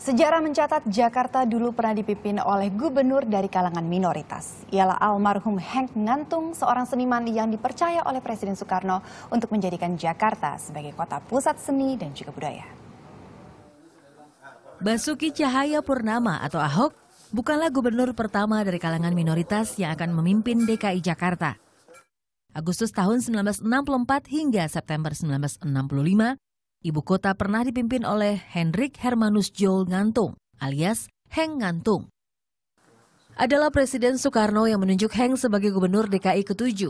Sejarah mencatat Jakarta dulu pernah dipimpin oleh gubernur dari kalangan minoritas. Ialah almarhum Hank Ngantung, seorang seniman yang dipercaya oleh Presiden Soekarno untuk menjadikan Jakarta sebagai kota pusat seni dan juga budaya. Basuki Cahaya Purnama atau Ahok bukanlah gubernur pertama dari kalangan minoritas yang akan memimpin DKI Jakarta. Agustus tahun 1964 hingga September 1965, Ibu kota pernah dipimpin oleh Hendrik Hermanus Joel Ngantung alias Heng Ngantung. Adalah Presiden Soekarno yang menunjuk Heng sebagai gubernur DKI ke-7.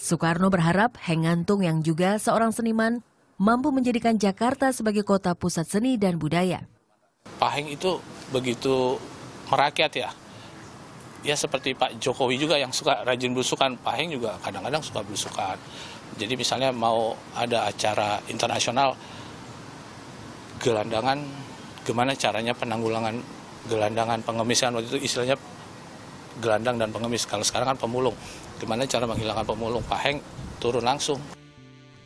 Soekarno berharap Heng Ngantung yang juga seorang seniman mampu menjadikan Jakarta sebagai kota pusat seni dan budaya. Pak Heng itu begitu merakyat ya, ya seperti Pak Jokowi juga yang suka rajin belusukan, Pak Heng juga kadang-kadang suka belusukan. Jadi misalnya mau ada acara internasional gelandangan, gimana caranya penanggulangan gelandangan pengemisan waktu itu istilahnya gelandang dan pengemis. Kalau sekarang kan pemulung, gimana cara menghilangkan pemulung? Pak Heng turun langsung.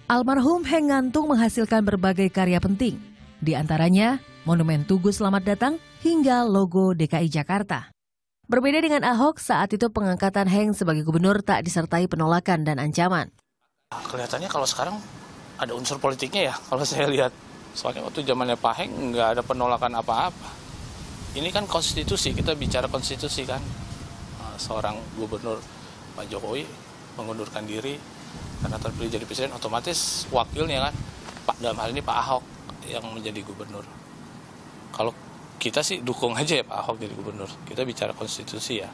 Almarhum Heng Ngantung menghasilkan berbagai karya penting, di antaranya Monumen Tugu Selamat Datang hingga logo DKI Jakarta. Berbeda dengan Ahok, saat itu pengangkatan Heng sebagai gubernur tak disertai penolakan dan ancaman. Kelihatannya kalau sekarang ada unsur politiknya ya, kalau saya lihat. Soalnya waktu zamannya Pak Heng nggak ada penolakan apa-apa. Ini kan konstitusi, kita bicara konstitusi kan. Eh, seorang gubernur Pak Jokowi mengundurkan diri karena terpilih jadi presiden, otomatis wakilnya kan, Pak dalam hal ini Pak Ahok yang menjadi gubernur. Kalau kita sih dukung aja ya Pak Ahok jadi gubernur. Kita bicara konstitusi ya.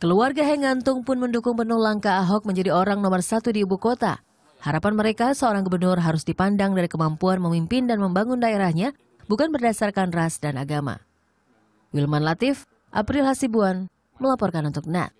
Keluarga Hengantung pun mendukung penuh langkah Ahok menjadi orang nomor satu di ibu kota. Harapan mereka seorang gubernur harus dipandang dari kemampuan memimpin dan membangun daerahnya, bukan berdasarkan ras dan agama. Wilman Latif, April Hasibuan, melaporkan untuk NAT.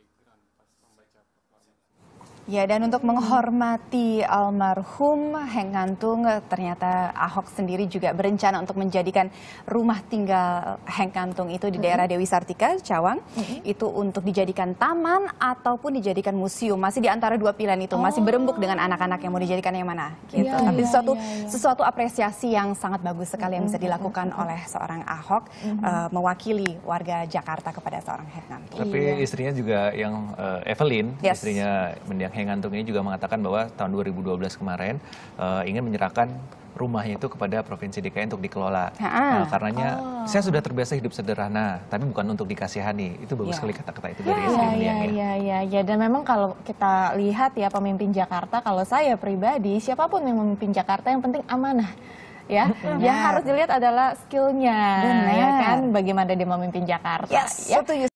Ya, dan untuk hmm. menghormati almarhum Heng Kantung, ternyata Ahok sendiri juga berencana untuk menjadikan rumah tinggal Heng Kantung itu di hmm. daerah Dewi Sartika, Cawang, uh hmm. -huh. itu untuk dijadikan taman ataupun dijadikan museum. Masih di antara dua pilihan itu, masih berembuk dengan oh. anak-anak yang mau dijadikan yang mana. Iya, gitu. Ya, Tapi ya, sesuatu ya, ya. sesuatu apresiasi yang sangat bagus sekali yang bisa dilakukan uh -huh. oleh seorang Ahok uh -huh. uh, mewakili warga Jakarta kepada seorang Heng Kantung. Tapi ya. istrinya juga yang uh, Evelyn, yes. istrinya mendiang Heng Hengantung ini juga mengatakan bahwa tahun 2012 kemarin uh, ingin menyerahkan rumahnya itu kepada Provinsi DKI untuk dikelola. Ha -ha. Nah, karenanya oh. saya sudah terbiasa hidup sederhana, tapi bukan untuk dikasihani. Itu bagus ya. sekali kata-kata itu ya, dari ya, ya, ya, ya, ya, ya. Dan memang kalau kita lihat ya pemimpin Jakarta, kalau saya pribadi, siapapun yang memimpin Jakarta yang penting amanah ya. Yang harus dilihat adalah skillnya, ya kan? Bagaimana dia memimpin Jakarta. Yes, ya.